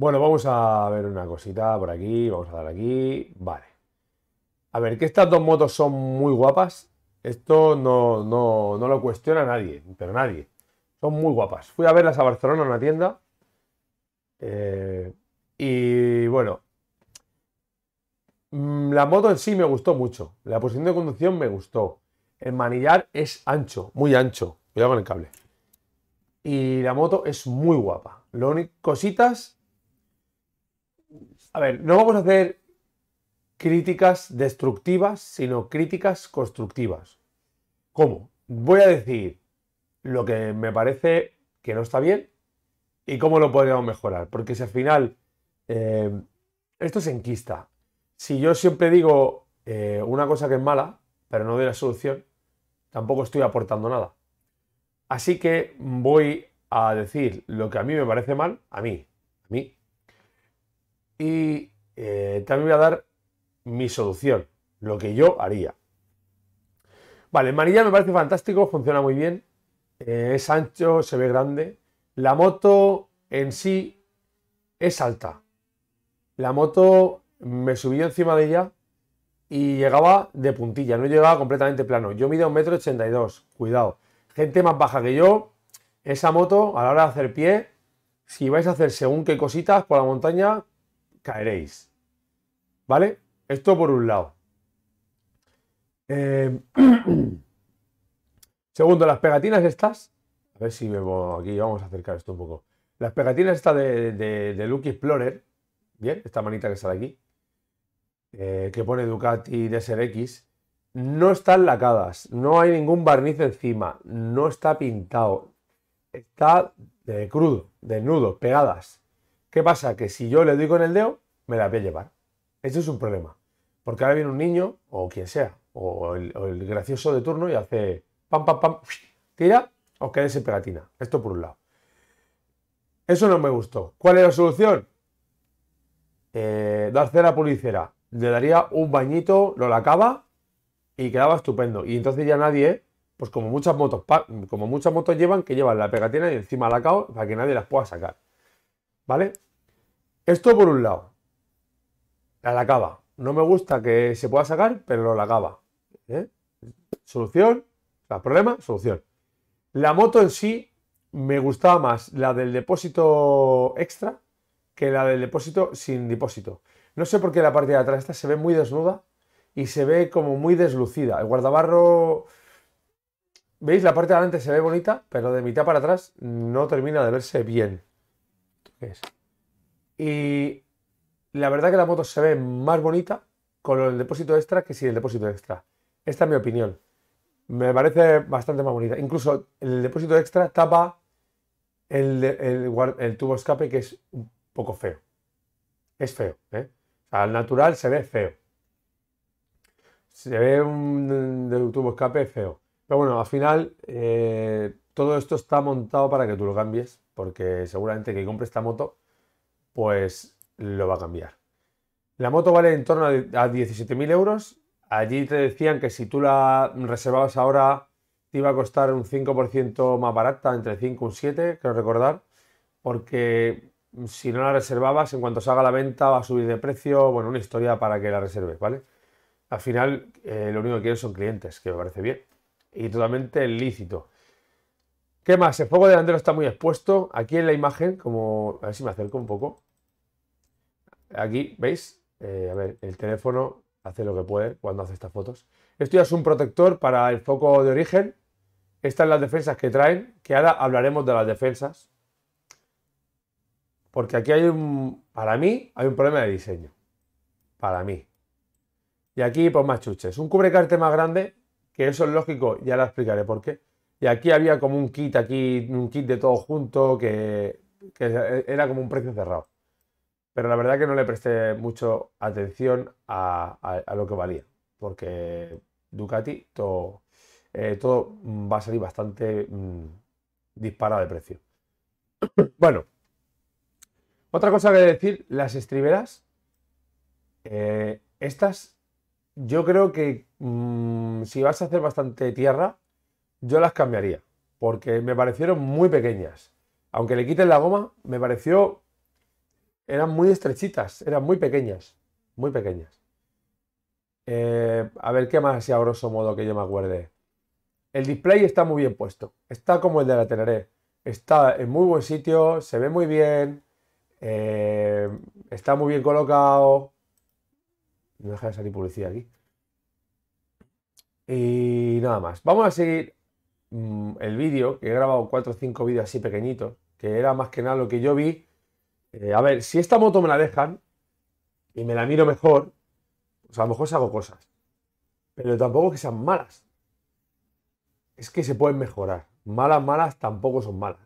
Bueno, vamos a ver una cosita por aquí, vamos a dar aquí, vale. A ver, que estas dos motos son muy guapas, esto no, no, no lo cuestiona nadie, pero nadie. Son muy guapas. Fui a verlas a Barcelona en una tienda eh, y bueno, mm, la moto en sí me gustó mucho. La posición de conducción me gustó. El manillar es ancho, muy ancho. Cuidado con el cable. Y la moto es muy guapa. Lo único, cositas a ver, no vamos a hacer críticas destructivas, sino críticas constructivas. ¿Cómo? Voy a decir lo que me parece que no está bien y cómo lo podríamos mejorar. Porque si al final eh, esto se enquista. Si yo siempre digo eh, una cosa que es mala, pero no doy la solución, tampoco estoy aportando nada. Así que voy a decir lo que a mí me parece mal, a mí, a mí, y eh, también voy a dar mi solución, lo que yo haría. Vale, Manilla me parece fantástico, funciona muy bien, eh, es ancho, se ve grande. La moto en sí es alta. La moto me subí encima de ella y llegaba de puntilla, no llegaba completamente plano. Yo mido 1,82m, cuidado. Gente más baja que yo, esa moto a la hora de hacer pie, si vais a hacer según qué cositas por la montaña, caeréis. ¿Vale? Esto por un lado. Eh, segundo, las pegatinas estas. A ver si me voy aquí, vamos a acercar esto un poco. Las pegatinas estas de, de, Lucky Explorer. Bien, esta manita que sale aquí. Eh, que pone Ducati X, No están lacadas, no hay ningún barniz encima, no está pintado, está de eh, crudo, desnudo, pegadas. ¿Qué pasa? Que si yo le doy con el dedo, me la voy a llevar. Eso es un problema. Porque ahora viene un niño, o quien sea, o el, gracioso de turno y hace pam, pam, pam, tira, os quedáis sin pegatina. Esto por un lado. Eso no me gustó. ¿Cuál es la solución? Darse eh, dar cera pulicera. Le daría un bañito, lo lacaba y quedaba estupendo. Y entonces ya nadie, pues como muchas motos, como muchas motos llevan, que llevan la pegatina y encima la caos, para que nadie las pueda sacar. ¿Vale? Esto por un lado. la cava. No me gusta que se pueda sacar, pero la cava. ¿eh? Solución. La problema, solución. La moto en sí me gustaba más la del depósito extra que la del depósito sin depósito. No sé por qué la parte de atrás esta se ve muy desnuda y se ve como muy deslucida. El guardabarro, veis, la parte de adelante se ve bonita, pero de mitad para atrás no termina de verse bien es. Y la verdad que la moto se ve más bonita con el depósito extra que sin el depósito extra. Esta es mi opinión. Me parece bastante más bonita. Incluso el depósito extra tapa el, el, tubo escape que es un poco feo. Es feo. ¿eh? al natural se ve feo. Se ve un, tubo escape feo. Pero bueno, al final eh, todo esto está montado para que tú lo cambies, porque seguramente que compre esta moto, pues lo va a cambiar. La moto vale en torno a 17.000 euros. Allí te decían que si tú la reservabas ahora, te iba a costar un 5% más barata, entre 5 y un 7, creo recordar, porque si no la reservabas, en cuanto salga la venta va a subir de precio, bueno, una historia para que la reserves, ¿vale? Al final, eh, lo único que quieren son clientes, que me parece bien, y totalmente lícito. ¿Qué más? El foco delantero está muy expuesto. Aquí en la imagen, como... A ver si me acerco un poco. Aquí, ¿veis? Eh, a ver, el teléfono hace lo que puede cuando hace estas fotos. Esto ya es un protector para el foco de origen. Estas son las defensas que traen, que ahora hablaremos de las defensas. Porque aquí hay un... Para mí, hay un problema de diseño. Para mí. Y aquí, pues más chuches. Un cubrecarte más grande, que eso es lógico, ya lo explicaré por qué y aquí había como un kit, aquí un kit de todo junto que, era como un precio cerrado. Pero la verdad que no le presté mucho atención a, lo que valía, porque Ducati todo, eh, todo va a salir bastante mm, disparado de precio. bueno, otra cosa que decir, las estriberas, eh, estas, yo creo que mm, si vas a hacer bastante tierra, yo las cambiaría, porque me parecieron muy pequeñas. Aunque le quiten la goma, me pareció... Eran muy estrechitas, eran muy pequeñas, muy pequeñas. Eh, a ver, ¿qué más y a grosso modo que yo me acuerde? El display está muy bien puesto, está como el de la Teneré, está en muy buen sitio, se ve muy bien, eh, está muy bien colocado. No deja de salir publicidad aquí. Y nada más. Vamos a seguir Mm, el vídeo, que he grabado 4 o cinco vídeos así pequeñitos, que era más que nada lo que yo vi. Eh, a ver, si esta moto me la dejan y me la miro mejor, pues a lo mejor se hago cosas. Pero tampoco que sean malas. Es que se pueden mejorar. Malas, malas tampoco son malas.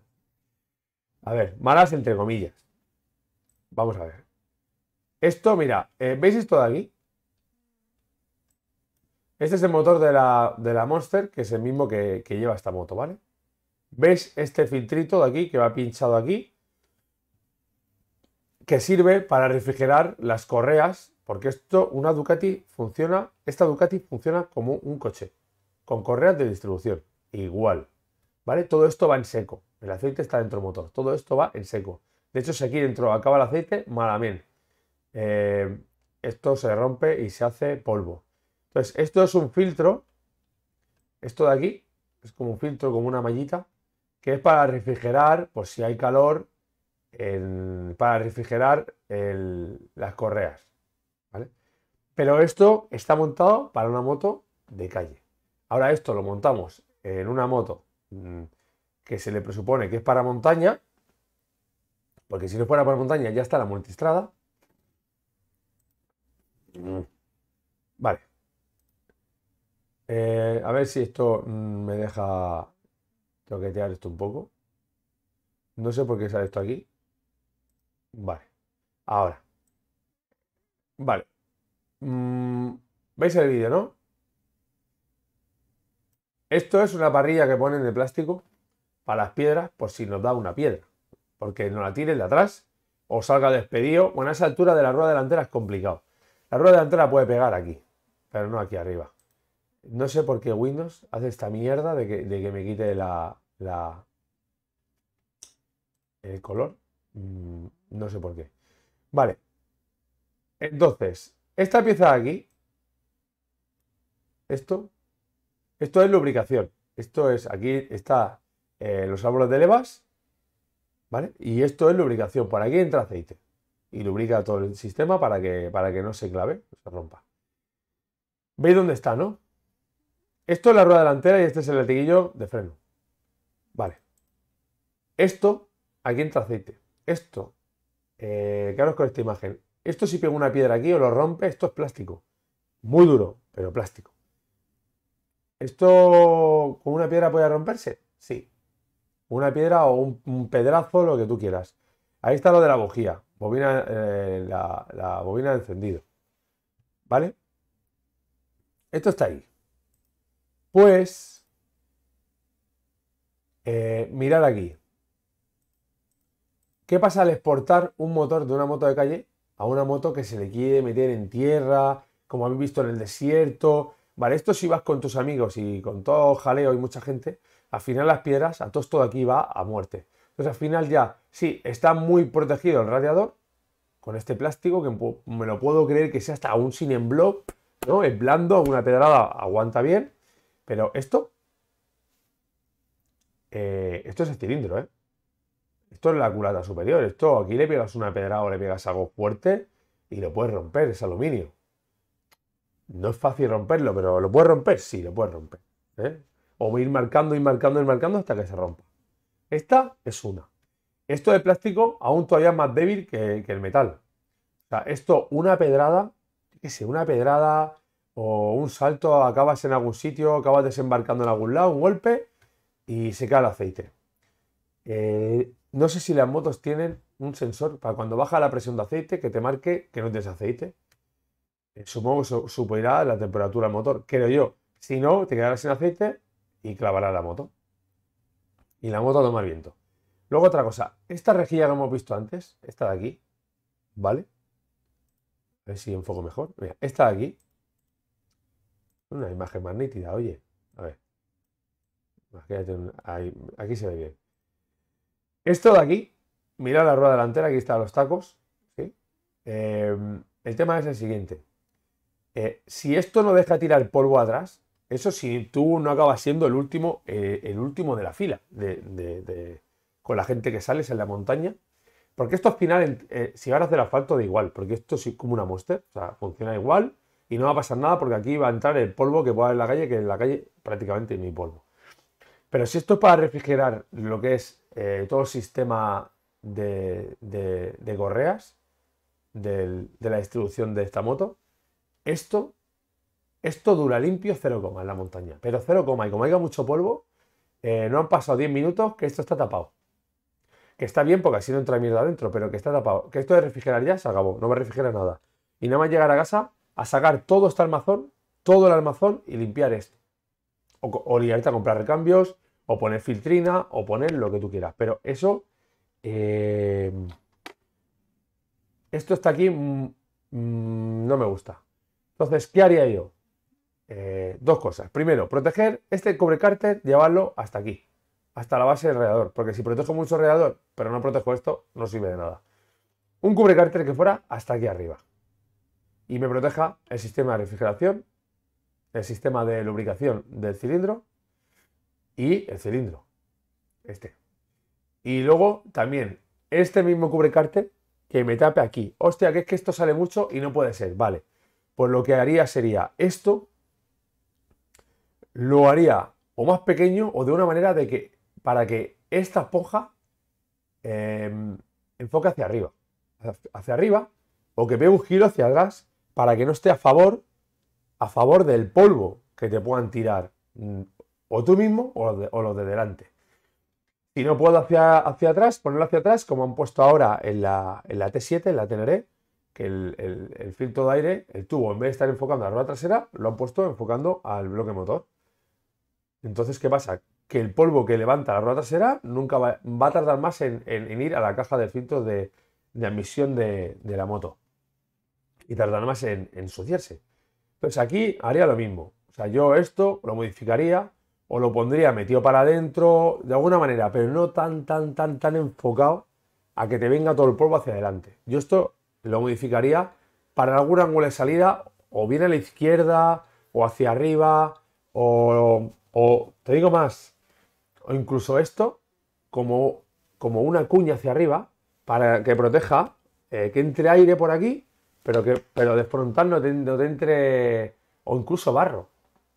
A ver, malas entre comillas. Vamos a ver. Esto, mira, eh, ¿veis esto de aquí? Este es el motor de la, Monster, que es el mismo que, lleva esta moto, ¿vale? ¿Veis este filtrito de aquí que va pinchado aquí? Que sirve para refrigerar las correas, porque esto, una Ducati funciona, esta Ducati funciona como un coche, con correas de distribución, igual, ¿vale? Todo esto va en seco, el aceite está dentro del motor, todo esto va en seco. De hecho, si aquí dentro acaba el aceite, malamente. Eh, esto se rompe y se hace polvo. Entonces, esto es un filtro, esto de aquí, es como un filtro, como una mallita, que es para refrigerar, por si hay calor, para refrigerar las correas. ¿vale? Pero esto está montado para una moto de calle. Ahora esto lo montamos en una moto mm, que se le presupone que es para montaña, porque si no fuera para montaña ya está la multistrada. Mm. Vale. Eh, a ver si esto mm, me deja toquetear esto un poco. No sé por qué sale esto aquí. Vale. Ahora. Vale. Mm, ¿Veis el vídeo, no? Esto es una parrilla que ponen de plástico para las piedras por si nos da una piedra. Porque no la tiren de atrás o salga despedido. Bueno, a esa altura de la rueda delantera es complicado. La rueda delantera puede pegar aquí, pero no aquí arriba. No sé por qué Windows hace esta mierda de que, de que me quite la, el color. Mm, no sé por qué. Vale. Entonces, esta pieza de aquí, esto, esto es lubricación. Esto es, aquí está eh, los árboles de levas, ¿vale? Y esto es lubricación. Por aquí entra aceite y lubrica todo el sistema para que, para que no se clave, no se rompa. ¿Veis dónde está, no? Esto es la rueda delantera y este es el latiguillo de freno. Vale. Esto, aquí entra aceite. Esto, eh, quedaros con esta imagen. Esto si pego una piedra aquí o lo rompe, esto es plástico. Muy duro, pero plástico. ¿Esto con una piedra puede romperse? Sí. Una piedra o un, pedazo pedrazo, lo que tú quieras. Ahí está lo de la bujía. Bobina, eh, la, la bobina de encendido. ¿Vale? Esto está ahí. Pues, eh, mirad aquí. ¿Qué pasa al exportar un motor de una moto de calle a una moto que se le quiere meter en tierra, como habéis visto en el desierto? Vale, esto si vas con tus amigos y con todo jaleo y mucha gente, al final las piedras, a todo aquí va a muerte. Entonces al final ya, sí, está muy protegido el radiador con este plástico, que me lo puedo creer que sea hasta un sin en ¿no? Es blando, una pedrada aguanta bien, pero esto, eh, esto es el cilindro, ¿eh? Esto es la culata superior. Esto aquí le pegas una pedrada o le pegas algo fuerte y lo puedes romper, es aluminio. No es fácil romperlo, pero ¿lo puedes romper? Sí, lo puedes romper. ¿eh? O ir marcando y marcando y marcando hasta que se rompa. Esta es una. Esto de plástico aún todavía más débil que, el metal. O sea, esto, una pedrada, qué sé, una pedrada un salto acabas en algún sitio, acabas desembarcando en algún lado, un golpe y se cae el aceite. Eh, no sé si las motos tienen un sensor para cuando baja la presión de aceite que te marque que no tienes aceite. Eh, supongo que la temperatura del motor, creo yo. Si no, te quedarás sin aceite y clavará la moto. Y la moto toma viento. Luego otra cosa, esta rejilla que hemos visto antes, esta de aquí, ¿vale? A ver si enfoco mejor. Mira, esta de aquí, una imagen más nítida, oye. A ver. aquí se ve bien. Esto de aquí, mira la rueda delantera, aquí están los tacos. Em, el tema es el siguiente. Eh, si esto no deja tirar polvo atrás, eso si tú no acabas siendo el último, eh, el último de la fila, de, con la gente que sales en la montaña. Porque esto al final, eh, si van a hacer asfalto, da igual, porque esto es como una muestra, o sea, funciona igual y no va a pasar nada porque aquí va a entrar el polvo que pueda haber en la calle, que en la calle prácticamente ni polvo. Pero si esto es para refrigerar lo que es eh, todo el sistema de, correas de la distribución de esta moto, esto, esto dura limpio 0, en la montaña. Pero 0, y como haya mucho polvo, eh, no han pasado 10 minutos que esto está tapado. Que está bien porque así no entra mierda adentro, pero que está tapado. Que esto de refrigerar ya se acabó, no va a refrigerar nada. Y nada más llegar a casa, a sacar todo este armazón, todo el armazón y limpiar esto. O, o a comprar recambios, o poner filtrina, o poner lo que tú quieras. Pero eso... Eh, esto está aquí, mm, mm, no me gusta. Entonces, ¿qué haría yo? Eh, dos cosas. Primero, proteger este cubre cárter, llevarlo hasta aquí, hasta la base del radiador. Porque si protejo mucho el radiador, pero no protejo esto, no sirve de nada. Un cubre cárter que fuera hasta aquí arriba y me proteja el sistema de refrigeración, el sistema de lubricación del cilindro y el cilindro. Este. Y luego también este mismo cubrecarte que me tape aquí. Hostia, que es que esto sale mucho y no puede ser. Vale. Pues lo que haría sería esto. Lo haría o más pequeño o de una manera de que para que esta esponja em, enfoque hacia arriba. Hacia arriba o que pegue un giro hacia atrás para que no esté a favor, a favor del polvo que te puedan tirar mm, o tú mismo o los de, delante. Si no puedo hacia, hacia atrás, ponerlo hacia atrás, como han puesto ahora en la, la T7, en la Teneré, que el, filtro de aire, el tubo, en vez de estar enfocando a la rueda trasera, lo han puesto enfocando al bloque motor. Entonces, ¿qué pasa? Que el polvo que levanta la rueda trasera nunca va, a tardar más en, ir a la caja de filtro de, admisión de la moto y tardar más en, ensuciarse. Entonces aquí haría lo mismo. O sea, yo esto lo modificaría o lo pondría metido para adentro, de alguna manera, pero no tan, tan, tan, tan enfocado a que te venga todo el polvo hacia adelante. Yo esto lo modificaría para algún ángulo de salida, o bien a la izquierda, o hacia arriba, o, o te digo más, o incluso esto, como, como una cuña hacia arriba, para que proteja eh, que entre aire por aquí pero, que, pero de no te, entre, o incluso barro.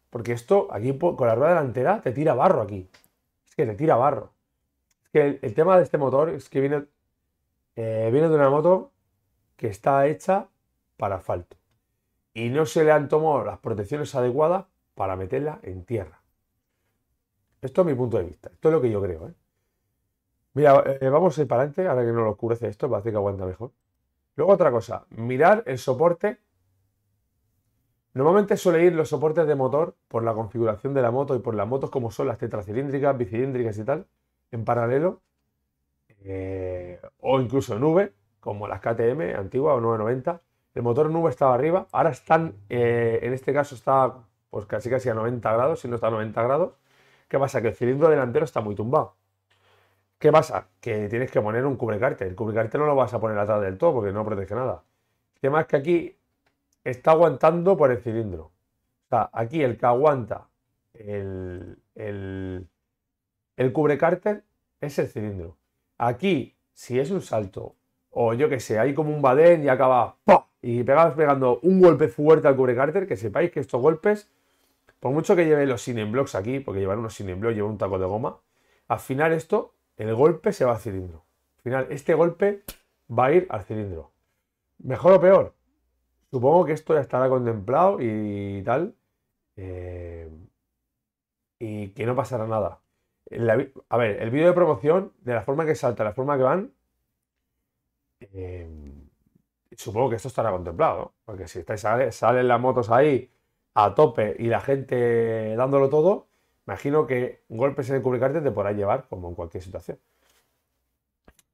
Porque esto, aquí pues, con la rueda delantera, te tira barro aquí. Es que te tira barro. Es que el, tema de este motor es que viene, eh, viene de una moto que está hecha para asfalto. Y no se le han tomado las protecciones adecuadas para meterla en tierra. Esto es mi punto de vista. Esto es lo que yo creo. ¿eh? Mira, eh, vamos a ir para adelante, ahora que no lo oscurece esto, parece que aguanta mejor. Luego otra cosa, mirar el soporte. Normalmente suele ir los soportes de motor por la configuración de la moto y por las motos como son las tetracilíndricas, bicilíndricas y tal, en paralelo, eh, o incluso en V, como las KTM antigua o 990. El motor en V estaba arriba, ahora están, eh, en este caso está pues casi casi a 90 grados, si no está a 90 grados. ¿Qué pasa? Que el cilindro delantero está muy tumbado. ¿Qué pasa? Que tienes que poner un cubrecárter. El cubrecárter no lo vas a poner atrás del todo porque no protege nada. El tema es que aquí está aguantando por el cilindro. O sea, aquí el que aguanta el, el, el cubrecárter es el cilindro. Aquí, si es un salto, o yo que sé, hay como un badén y acaba y pegas pegando un golpe fuerte al cubrecárter, que sepáis que estos golpes, por mucho que lleve los sin blocks aquí, porque llevan unos sin blocks, llevan un taco de goma, al final esto el golpe se va al cilindro. Al final, este golpe va a ir al cilindro. ¿Mejor o peor? Supongo que esto ya estará contemplado y tal. Eh, y que no pasará nada. a ver, el vídeo de promoción, de la forma que salta, la forma que van, eh, supongo que esto estará contemplado, Porque si estáis, salen las motos ahí a tope y la gente dándolo todo, Imagino que golpes en el cubricarte te podrá llevar, como en cualquier situación.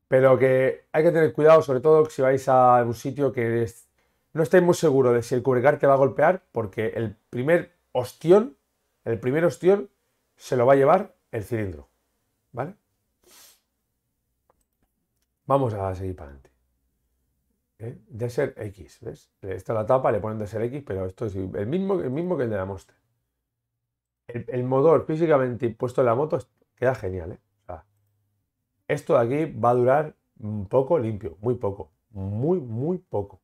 Pero que hay que tener cuidado, sobre todo si vais a un sitio que no estáis muy seguros de si el cubrecarte va a golpear, porque el primer ostión, el primer ostión, se lo va a llevar el cilindro. ¿Vale? Vamos a seguir para adelante. ¿Eh? ser X, ¿ves? Esta es la tapa, le ponen de ser X, pero esto es el mismo, el mismo que el de la Monster el, motor físicamente puesto en la moto queda genial. ¿eh? esto de aquí va a durar un poco limpio, muy poco, muy, muy poco,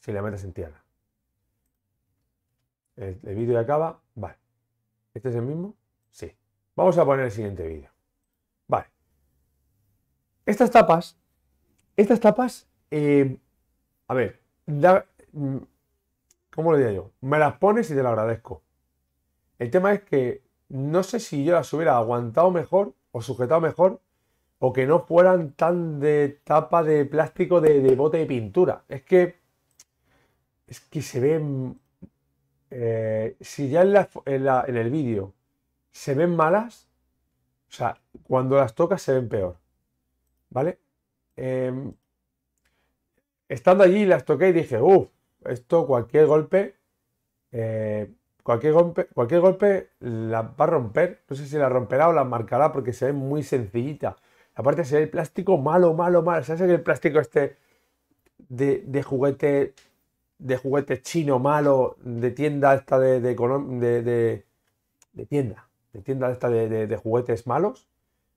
si la metes en tierra. El, vídeo vídeo acaba, vale. ¿Este es el mismo? Sí. Vamos a poner el siguiente vídeo. Vale. Estas tapas, estas tapas, eh, a ver, mm, ¿cómo lo diría yo? Me las pones y te lo agradezco el tema es que no sé si yo las hubiera aguantado mejor o sujetado mejor o que no fueran tan de tapa de plástico de, bote de pintura. Es que es que se ven eh, si ya en, el vídeo se ven malas, o sea, cuando las tocas se ven peor. ¿Vale? Em, estando allí las toqué y dije, uff, esto cualquier golpe eh, cualquier golpe, cualquier golpe la va a romper. No sé si la romperá o la marcará porque se ve muy sencillita. Aparte se ve el plástico malo, malo, malo. ¿Sabes que el plástico este de, juguete de juguete chino malo de tienda esta de, de, de, tienda de tienda esta de, juguetes malos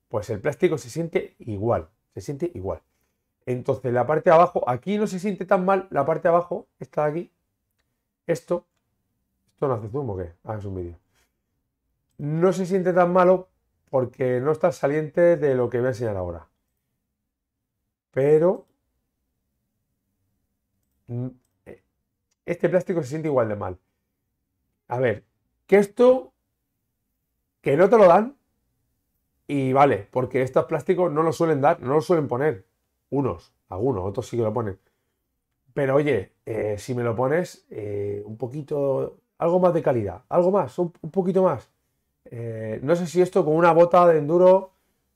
pues el plástico se siente igual se siente igual entonces la parte de abajo aquí no se siente tan mal la parte de abajo esta de aquí esto ¿Esto no hace zoom o qué? Ah, un vídeo. No se siente tan malo porque no está saliente de lo que voy a enseñar ahora. Pero mm, eh, este plástico se siente igual de mal. A ver, que esto, que no te lo dan, y vale, porque estos plásticos no lo suelen dar, no lo suelen poner. Unos, algunos, otros sí que lo ponen. Pero oye, eh, si me lo pones eh, un poquito algo más de calidad, algo más, un, poquito más. Eh, no sé si esto con una bota de enduro,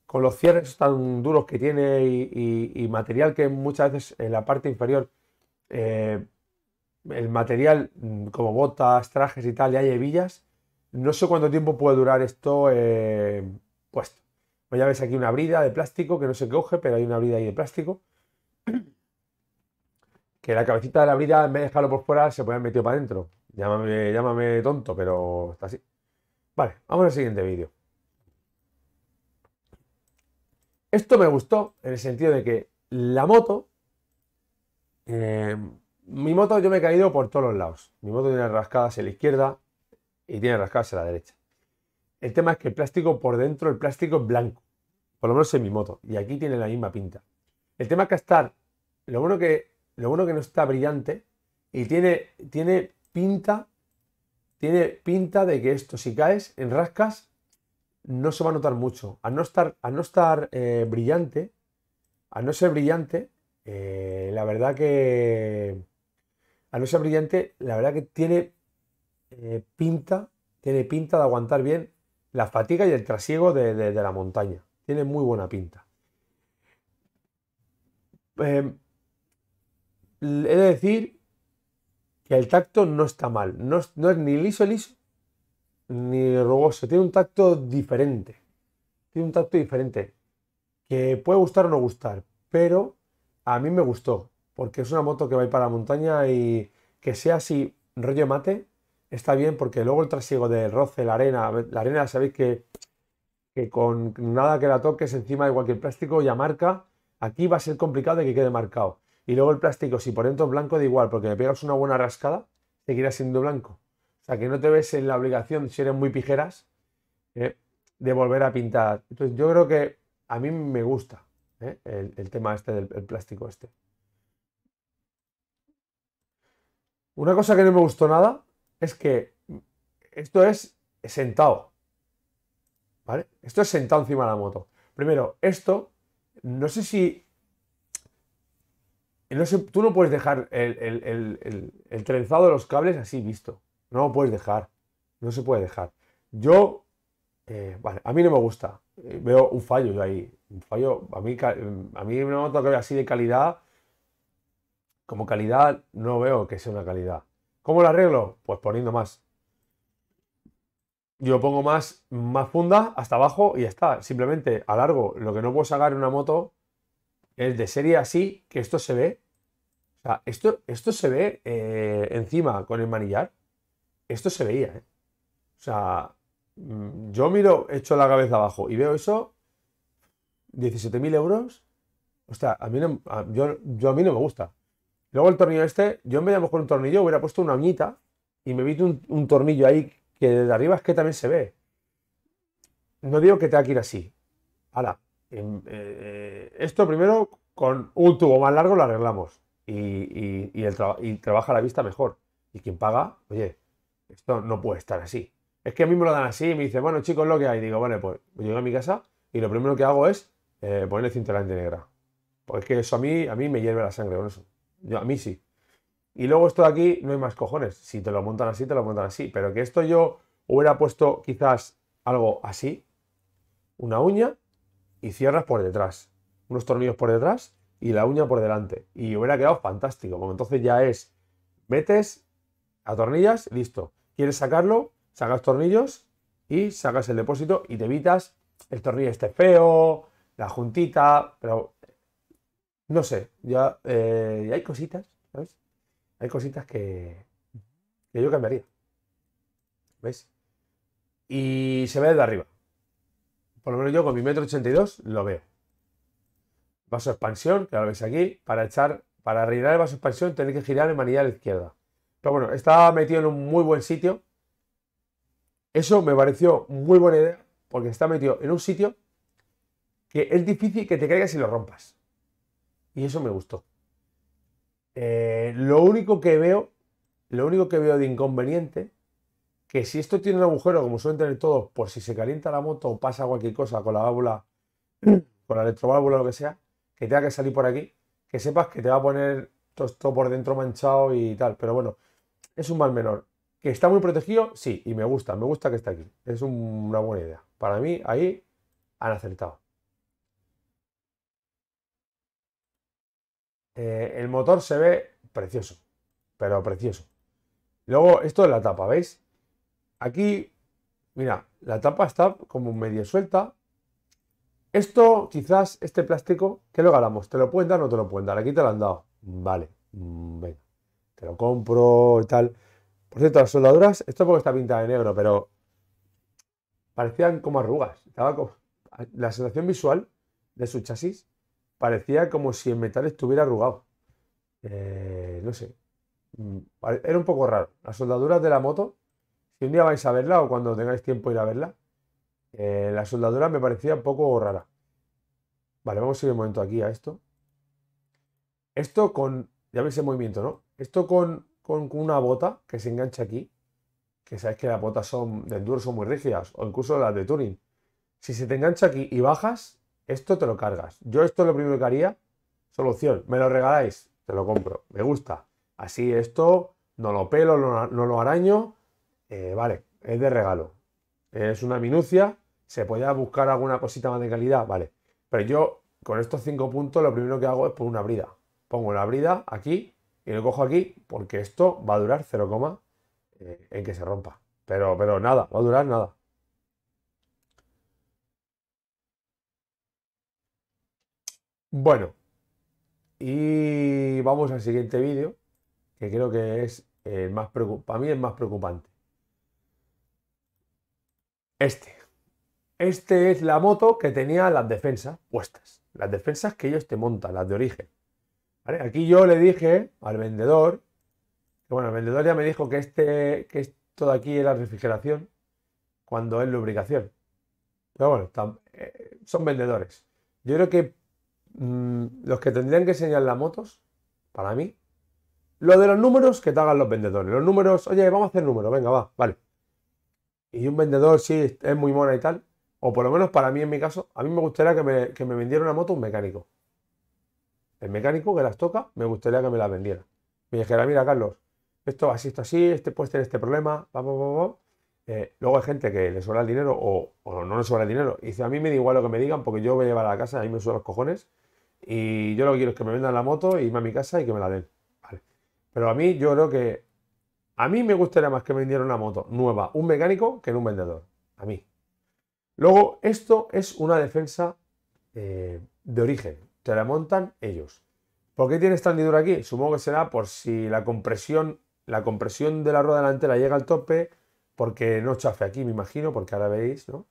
con los cierres tan duros que tiene y, material que muchas veces en la parte inferior, eh, el material mm, como botas, trajes y tal, y hay hebillas, no sé cuánto tiempo puede durar esto eh, puesto. Pues ya ves aquí una brida de plástico que no se coge, pero hay una brida ahí de plástico que la cabecita de la brida, en vez de dejarlo por fuera, se puede haber metido para adentro. Llámame, llámame tonto, pero está así. Vale, vamos al siguiente vídeo. Esto me gustó en el sentido de que la moto. Eh, mi moto yo me he caído por todos los lados. Mi moto tiene rascadas en la izquierda y tiene rascadas en la derecha. El tema es que el plástico por dentro, el plástico es blanco. Por lo menos en mi moto. Y aquí tiene la misma pinta. El tema es que estar. Lo bueno que lo bueno que no está brillante y tiene, tiene pinta, tiene pinta de que esto, si caes en rascas, no se va a notar mucho. Al no estar, a no estar eh, brillante, al no ser brillante, eh, la verdad que. Al no ser brillante, la verdad que tiene eh, pinta, tiene pinta de aguantar bien la fatiga y el trasiego de la montaña. Tiene muy buena pinta. Em, he de decir que el tacto no está mal. No es, ni liso, liso, ni rugoso. Tiene un tacto diferente. Tiene un tacto diferente. Que puede gustar o no gustar. Pero a mí me gustó. Porque es una moto que va a ir para la montaña y que sea así, rollo mate, está bien. Porque luego el trasiego de roce, la arena, la arena, sabéis que, que con nada que la toques encima de cualquier plástico ya marca. Aquí va a ser complicado de que quede marcado. Y luego el plástico, si por dentro es blanco, da igual, porque le pegas una buena rascada, seguirá siendo blanco. O sea, que no te ves en la obligación, si eres muy pijeras, eh, de volver a pintar. Entonces, yo creo que a mí me gusta eh, el, tema este del plástico este. Una cosa que no me gustó nada es que esto es sentado. ¿Vale? Esto es sentado encima de la moto. Primero, esto, no sé si tú no puedes dejar el, trenzado de los cables así visto. No lo puedes dejar. No se puede dejar. Yo, eh, vale, a mí no me gusta. Eh, veo un fallo yo ahí. Un fallo, a mí, a mí una moto que así de calidad, como calidad, no veo que sea una calidad. ¿Cómo lo arreglo? Pues poniendo más. Yo pongo más, más funda hasta abajo y ya está. Simplemente alargo. Lo que no puedo sacar en una moto es de serie así, que esto se ve. O sea, esto, esto se ve eh, encima con el manillar. Esto se veía, ¿eh? O sea, mm, yo miro, hecho la cabeza abajo y veo eso, 17.000 euros. O sea, a mí no, yo, a mí no me gusta. Luego el tornillo este, yo en vez de mejor un tornillo hubiera puesto una uñita y me vi un, un, tornillo ahí que desde arriba es que también se ve. No digo que tenga que ir así. Hala. Eh, esto primero con un tubo más largo lo arreglamos y, el trabajo y trabaja la vista mejor. Y quien paga, oye, esto no puede estar así. Es que a mí me lo dan así y me dice bueno, chicos, lo que hay. digo, vale, pues, pues llego a mi casa y lo primero que hago es eh, ponerle cinturante negra. Porque que eso a mí, a mí me hierve la sangre con eso. Yo, a mí sí. Y luego esto de aquí no hay más cojones. Si te lo montan así, te lo montan así. Pero que esto yo hubiera puesto quizás algo así, una uña, y cierras por detrás. Unos tornillos por detrás y la uña por delante. Y hubiera quedado fantástico, Como entonces ya es, metes, atornillas, listo. Quieres sacarlo, sacas tornillos y sacas el depósito y te evitas el tornillo este feo, la juntita, pero no sé, ya eh, hay cositas, ¿sabes? Hay cositas que, que yo cambiaría. ¿Ves? Y se ve desde arriba por lo menos yo con mi metro 82 lo veo. Vaso expansión, que lo veis aquí, para echar, para rellenar el vaso expansión tenéis que girar en manilla a la izquierda. Pero bueno, estaba metido en un muy buen sitio. Eso me pareció muy buena idea, porque está metido en un sitio que es difícil que te caigas y lo rompas. Y eso me gustó. Eh, lo único que veo, lo único que veo de inconveniente que si esto tiene un agujero, como suelen tener todos, por si se calienta la moto o pasa cualquier cosa con la válvula, mm. con la electroválvula o lo que sea, que tenga que salir por aquí, que sepas que te va a poner todo esto por dentro manchado y tal. Pero bueno, es un mal menor. ¿Que está muy protegido? Sí, y me gusta, me gusta que esté aquí. Es una buena idea. Para mí, ahí han acertado. Eh, el motor se ve precioso, pero precioso. Luego, esto es la tapa, ¿veis? Aquí, mira, la tapa está como medio suelta. Esto, quizás, este plástico, ¿qué lo ganamos? ¿Te lo pueden dar o no te lo pueden dar? Aquí te lo han dado. Vale, mm, venga, te lo compro y tal. Por cierto, las soldaduras, esto porque está pintada de negro, pero parecían como arrugas. La sensación visual de su chasis parecía como si el metal estuviera arrugado. Eh, no sé. Mm, era un poco raro. Las soldaduras de la moto si un día vais a verla o cuando tengáis tiempo ir a verla, eh, la soldadura me parecía un poco rara. Vale, vamos a ir un momento aquí a esto. Esto con, ya veis el movimiento, ¿no? Esto con, con, una bota que se engancha aquí, que sabéis que las botas son de enduro son muy rígidas, o incluso las de Turing. Si se te engancha aquí y bajas, esto te lo cargas. Yo esto lo primero que haría, solución, me lo regaláis, te lo compro, me gusta. Así esto no lo pelo, no, no lo araño eh, vale, es de regalo. Es una minucia, se podía buscar alguna cosita más de calidad, vale. Pero yo con estos cinco puntos lo primero que hago es poner una brida. Pongo la brida aquí y lo cojo aquí porque esto va a durar 0, eh, en que se rompa. Pero, pero nada, va a durar nada. Bueno, y vamos al siguiente vídeo, que creo que es el más preocupante. Para mí es más preocupante. Este. Este es la moto que tenía las defensas puestas. Las defensas que ellos te montan, las de origen. Aquí yo le dije al vendedor, bueno, el vendedor ya me dijo que, este, que esto de aquí era refrigeración cuando es lubricación. Pero bueno, eh, son vendedores. Yo creo que mm, los que tendrían que enseñar las motos, para mí, lo de los números que te hagan los vendedores. Los números, oye, vamos a hacer números, venga, va, vale y un vendedor si es muy mona y tal, o por lo menos para mí en mi caso, a mí me gustaría que me, vendiera una moto un mecánico. El mecánico que las toca, me gustaría que me la vendiera. Me dijera, mira Carlos, esto así, esto así, este puede tener este problema, vamos, vamos, eh, luego hay gente que le sobra el dinero o, no le sobra el dinero. Y dice, a mí me da igual lo que me digan porque yo voy a llevar a la casa, y me suelo los cojones. Y yo lo que quiero es que me vendan la moto y irme a mi casa y que me la den. Pero a mí yo creo que a mí me gustaría más que me vendiera una moto nueva, un mecánico, que en un vendedor. A mí. Luego, esto es una defensa eh, de origen. Te la montan ellos. ¿Por qué tiene esta hendidura aquí? Supongo que será por si la compresión, la compresión de la rueda delantera llega al tope, porque no chafe aquí, me imagino, porque ahora veis, ¿no?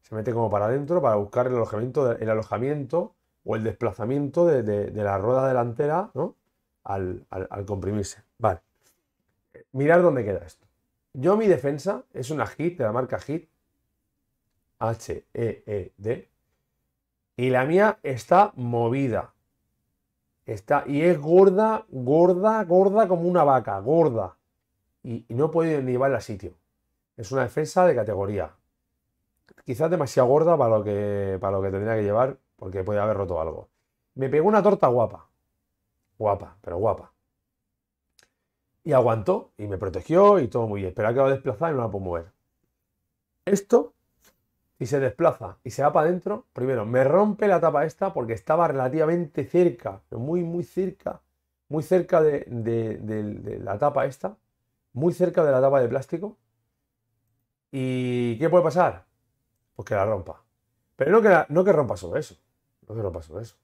Se mete como para adentro para buscar el alojamiento, alojamiento o el desplazamiento de, la rueda delantera, al comprimirse. Vale mirar dónde queda esto. Yo mi defensa es una HIT de la marca HIT, H-E-E-D, y la mía está movida. Está, y es gorda, gorda, gorda como una vaca, gorda. Y, no puede ni llevarla a sitio. Es una defensa de categoría. Quizás demasiado gorda para lo que, para lo que tendría que llevar, porque puede haber roto algo. Me pegó una torta guapa. Guapa, pero guapa y aguantó y me protegió y todo muy bien. Pero va a desplazar y no la puedo mover. Esto, y se desplaza y se va para adentro, primero me rompe la tapa esta porque estaba relativamente cerca, muy, muy cerca, muy cerca de, la tapa esta, muy cerca de la tapa de plástico. ¿Y qué puede pasar? Pues que la rompa. Pero no que, no que rompa sobre eso. No que rompa sobre eso.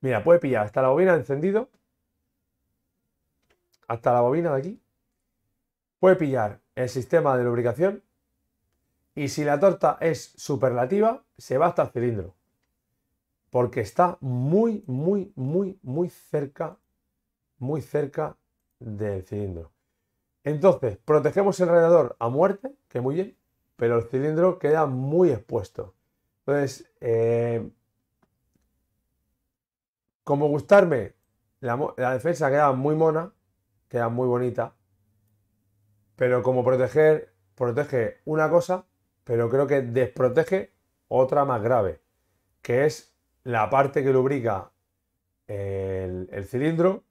Mira, puede pillar hasta la bobina encendido hasta la bobina de aquí, puede pillar el sistema de lubricación y si la torta es superlativa, se va hasta el cilindro. Porque está muy, muy, muy, muy cerca, muy cerca del cilindro. Entonces, protegemos el radiador a muerte, que muy bien, pero el cilindro queda muy expuesto. Entonces, eh, como gustarme, la, la defensa queda muy mona, queda muy bonita. Pero como proteger, protege una cosa, pero creo que desprotege otra más grave, que es la parte que lubrica el, cilindro,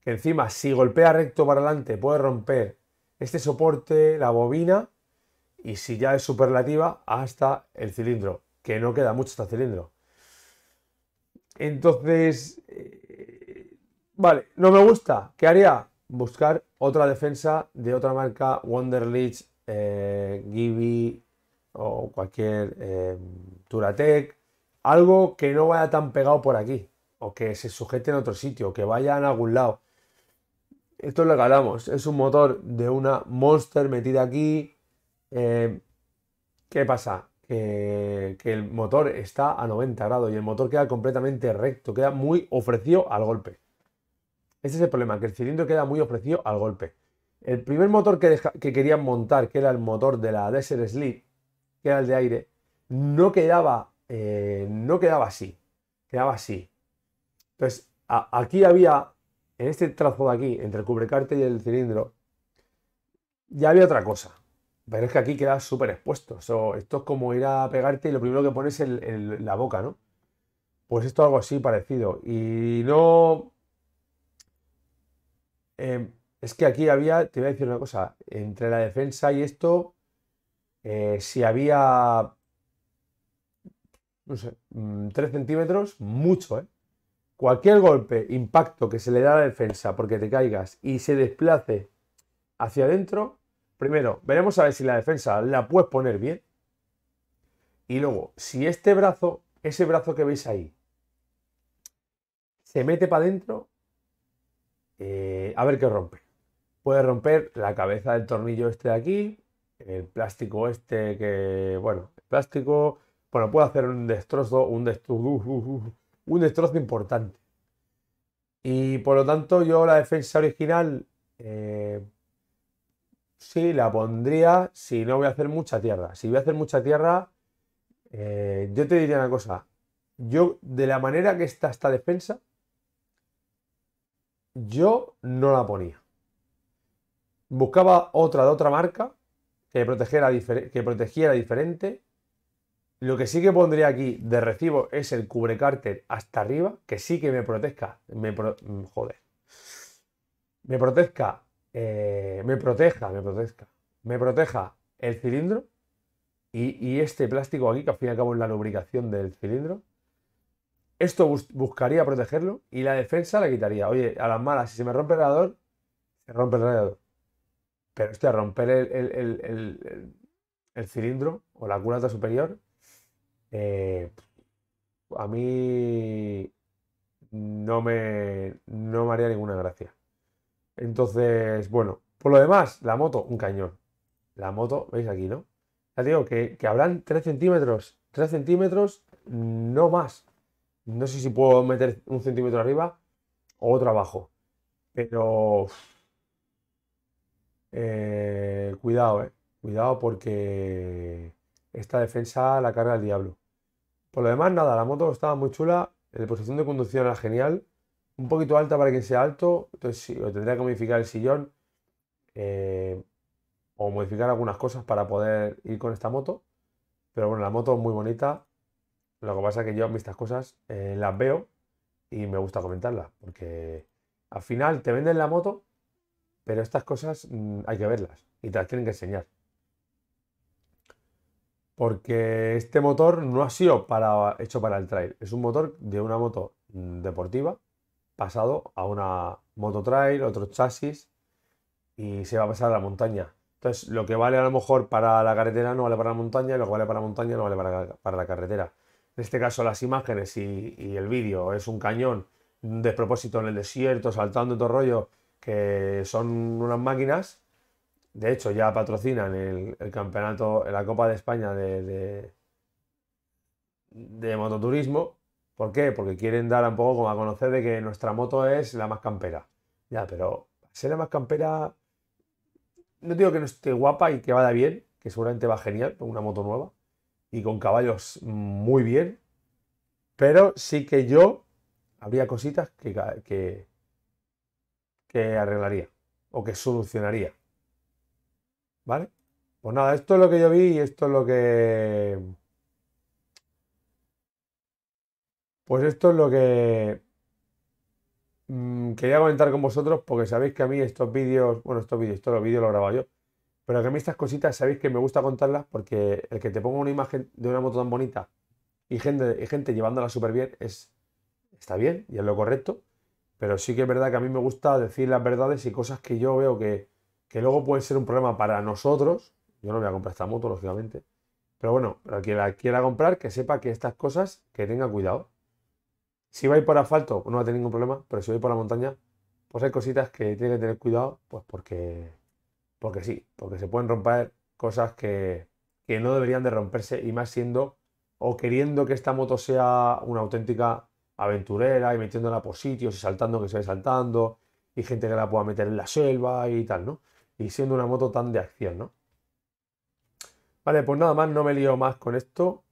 que encima si golpea recto para adelante puede romper este soporte, la bobina, y si ya es superlativa, hasta el cilindro, que no queda mucho hasta el cilindro. Entonces, eh, Vale, no me gusta. ¿Qué haría? Buscar otra defensa de otra marca, Wonderlich, eh, Gibi o cualquier eh, Turatec. Algo que no vaya tan pegado por aquí. O que se sujete en otro sitio, que vaya en algún lado. Esto lo que Es un motor de una Monster metida aquí. Eh, ¿Qué pasa? Que, que el motor está a 90 grados y el motor queda completamente recto, queda muy ofrecido al golpe. Este es el problema, que el cilindro queda muy ofrecido al golpe. El primer motor que, querían montar, que era el motor de la Desert Sleep, que era el de aire, no quedaba, eh, no quedaba así, quedaba así. Entonces, aquí había, en este trazo de aquí, entre el cubrecarte y el cilindro, ya había otra cosa. Pero es que aquí queda súper expuesto. esto es como ir a pegarte y lo primero que pones es la boca, ¿no? Pues esto es algo así parecido. Y no, Em, es que aquí había, te voy a decir una cosa, entre la defensa y esto, eh, si había, no sé, 3 mm, centímetros, mucho, ¿eh? Cualquier golpe, impacto que se le da a la defensa porque te caigas y se desplace hacia adentro, primero, veremos a ver si la defensa la puedes poner bien. Y luego, si este brazo, ese brazo que veis ahí, se mete para adentro, eh, a ver qué rompe. Puede romper la cabeza del tornillo este de aquí, el plástico este que, bueno, el plástico, bueno, puede hacer un destrozo, un destrozo, uh, uh, uh, importante. Y por lo tanto yo la defensa original eh, sí la pondría si no voy a hacer mucha tierra. Si voy a hacer mucha tierra, eh, yo te diría una cosa. Yo, de la manera que está esta defensa, yo no la ponía. Buscaba otra de otra marca que protegiera, que diferente. Lo que sí que pondría aquí de recibo es el cubrecárter hasta arriba, que sí que me proteja, me mm, joder, me proteja, eh, me proteja, me proteja, me proteja el cilindro y, y este plástico aquí, que al fin y al cabo es la lubricación del cilindro, esto buscaría protegerlo y la defensa la quitaría. Oye, a las malas, si se me rompe el radiador, se rompe el radiador. Pero este, a romper el, el, cilindro o la culata superior, eh, a mí no me, no me haría ninguna gracia. Entonces, bueno, por lo demás, la moto, un cañón. La moto, veis aquí, ¿no? Ya digo que, que habrán 3 centímetros, 3 centímetros, no más no sé si puedo meter un centímetro arriba o otro abajo. Pero eh, cuidado, eh, Cuidado porque esta defensa la carga el diablo. Por lo demás, nada, la moto estaba muy chula. La posición de conducción era genial. Un poquito alta para que sea alto. Entonces sí, tendría que modificar el sillón. Eh, o modificar algunas cosas para poder ir con esta moto. Pero bueno, la moto es muy bonita. Lo que pasa es que yo estas cosas eh, las veo y me gusta comentarlas, porque al final te venden la moto, pero estas cosas mm, hay que verlas y te las tienen que enseñar. Porque este motor no ha sido para, hecho para el trail, es un motor de una moto mm, deportiva pasado a una moto trail, otro chasis y se va a pasar a la montaña. Entonces, lo que vale a lo mejor para la carretera no vale para la montaña y lo que vale para la montaña no vale para la carretera en este caso las imágenes y, el vídeo es un cañón, un despropósito en el desierto, saltando todo rollo, que son unas máquinas. De hecho, ya patrocinan el, el campeonato, la Copa de España de, de, mototurismo. ¿Por qué? Porque quieren dar un poco como a conocer de que nuestra moto es la más campera. Ya, pero ser la más campera, no digo que no esté guapa y que vaya bien, que seguramente va genial, una moto nueva y con caballos muy bien, pero sí que yo habría cositas que, que, que arreglaría o que solucionaría. ¿Vale? Pues nada, esto es lo que yo vi y esto es lo que... Pues esto es lo que mm, quería comentar con vosotros porque sabéis que a mí estos vídeos, bueno, estos vídeos, todos los vídeos los grababa yo, pero que a mí estas cositas, sabéis que me gusta contarlas porque el que te ponga una imagen de una moto tan bonita y gente, y gente llevándola súper bien es, está bien y es lo correcto. Pero sí que es verdad que a mí me gusta decir las verdades y cosas que yo veo que, que luego pueden ser un problema para nosotros. Yo no voy a comprar esta moto, lógicamente. Pero bueno, para quien la quiera comprar, que sepa que estas cosas, que tenga cuidado. Si vais por asfalto, no va a tener ningún problema, pero si vais por la montaña, pues hay cositas que tiene que tener cuidado, pues porque porque sí, porque se pueden romper cosas que, no deberían de romperse y más siendo o queriendo que esta moto sea una auténtica aventurera y metiéndola por sitios y saltando que se vaya saltando y gente que la pueda meter en la selva y tal, ¿no? Y siendo una moto tan de acción, ¿no? Vale, pues nada más, no me lío más con esto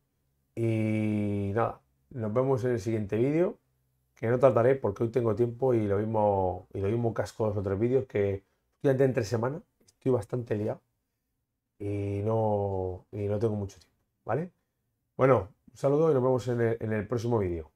y nada, nos vemos en el siguiente vídeo, que no tardaré porque hoy tengo tiempo y lo mismo, y lo mismo casco dos los vídeos que estoy entre semanas bastante liado y no, y no tengo mucho tiempo, ¿vale? Bueno, un saludo y nos vemos en el próximo vídeo.